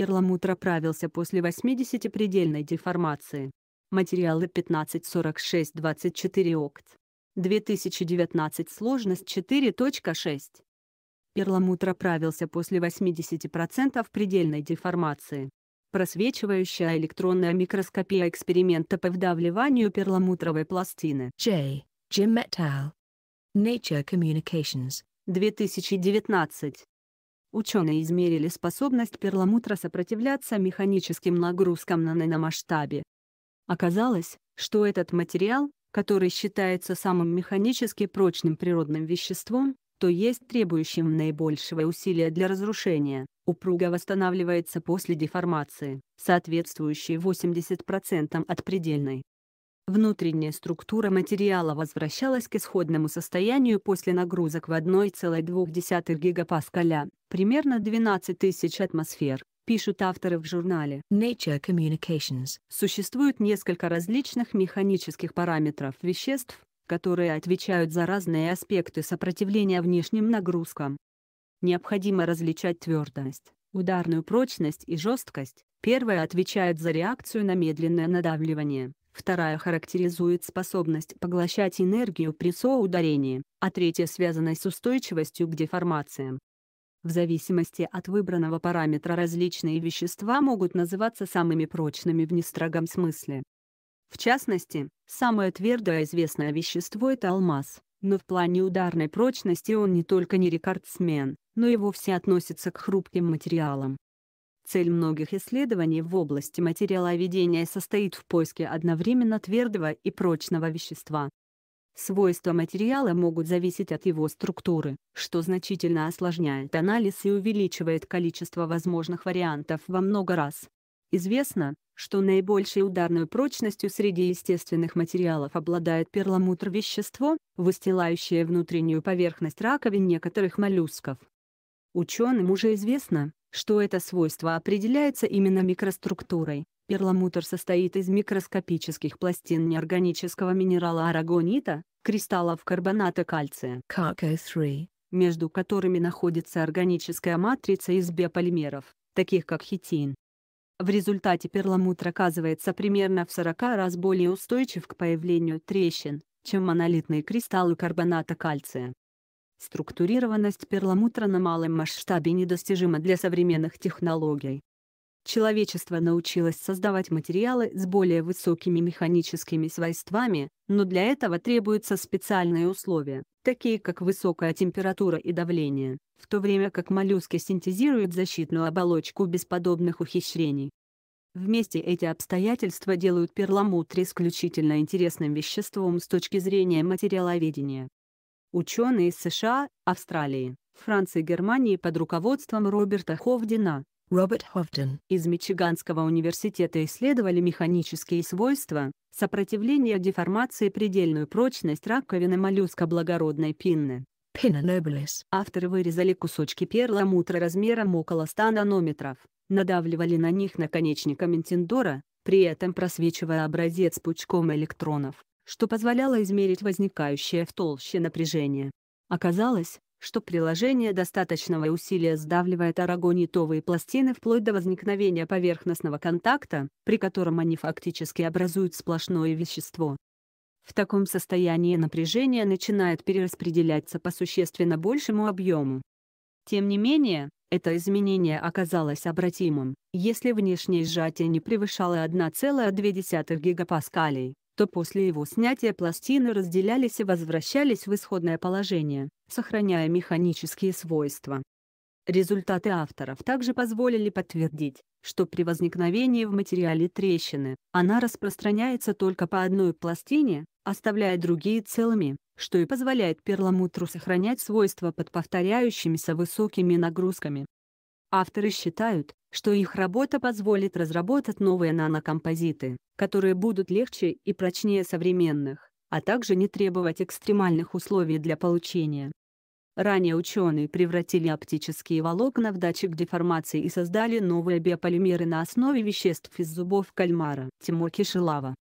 Перламутр оправился после 80-предельной деформации. Материалы 154624 окт. 2019 сложность 4.6. Перламутр оправился после 80% предельной деформации. Просвечивающая электронная микроскопия эксперимента по вдавливанию перламутровой пластины. J. Jim et Nature Communications. 2019. Ученые измерили способность перламутра сопротивляться механическим нагрузкам на наномасштабе. Оказалось, что этот материал, который считается самым механически прочным природным веществом, то есть требующим наибольшего усилия для разрушения, упруго восстанавливается после деформации, соответствующей 80% от предельной. Внутренняя структура материала возвращалась к исходному состоянию после нагрузок в 1,2 гигапаскаля, примерно 12 тысяч атмосфер, пишут авторы в журнале Nature Communications. Существует несколько различных механических параметров веществ, которые отвечают за разные аспекты сопротивления внешним нагрузкам. Необходимо различать твердость, ударную прочность и жесткость. Первая отвечает за реакцию на медленное надавливание, Вторая характеризует способность поглощать энергию при соударении, а третья связана с устойчивостью к деформациям. В зависимости от выбранного параметра различные вещества могут называться самыми прочными в нестрогом смысле. В частности, самое твердое известное вещество – это алмаз, но в плане ударной прочности он не только не рекордсмен, но и вовсе относится к хрупким материалам. Цель многих исследований в области материаловедения состоит в поиске одновременно твердого и прочного вещества. Свойства материала могут зависеть от его структуры, что значительно осложняет анализ и увеличивает количество возможных вариантов во много раз. Известно, что наибольшей ударной прочностью среди естественных материалов обладает перламутр вещество, выстилающее внутреннюю поверхность раковин некоторых моллюсков. Ученым уже известно, что это свойство определяется именно микроструктурой. Перламутр состоит из микроскопических пластин неорганического минерала арагонита, кристаллов карбоната кальция, КК3, между которыми находится органическая матрица из биополимеров, таких как хитин. В результате перламутр оказывается примерно в 40 раз более устойчив к появлению трещин, чем монолитные кристаллы карбоната кальция. Структурированность перламутра на малом масштабе недостижима для современных технологий. Человечество научилось создавать материалы с более высокими механическими свойствами, но для этого требуются специальные условия, такие как высокая температура и давление, в то время как моллюски синтезируют защитную оболочку без подобных ухищрений. Вместе эти обстоятельства делают перламутр исключительно интересным веществом с точки зрения материаловедения. Ученые из США, Австралии, Франции и Германии под руководством Роберта Ховдина Роберт Ховден из Мичиганского университета исследовали механические свойства, сопротивление деформации и предельную прочность раковины моллюска благородной пинны. Авторы вырезали кусочки перла перламутра размером около 100 нанометров, надавливали на них наконечником интендора, при этом просвечивая образец пучком электронов что позволяло измерить возникающее в толще напряжение. Оказалось, что приложение достаточного усилия сдавливает арагонитовые пластины вплоть до возникновения поверхностного контакта, при котором они фактически образуют сплошное вещество. В таком состоянии напряжение начинает перераспределяться по существенно большему объему. Тем не менее, это изменение оказалось обратимым, если внешнее сжатие не превышало 1,2 гигапаскалей что после его снятия пластины разделялись и возвращались в исходное положение, сохраняя механические свойства. Результаты авторов также позволили подтвердить, что при возникновении в материале трещины, она распространяется только по одной пластине, оставляя другие целыми, что и позволяет перламутру сохранять свойства под повторяющимися высокими нагрузками. Авторы считают, что их работа позволит разработать новые нанокомпозиты, которые будут легче и прочнее современных, а также не требовать экстремальных условий для получения. Ранее ученые превратили оптические волокна в датчик деформации и создали новые биополимеры на основе веществ из зубов кальмара Тимоки Шилава.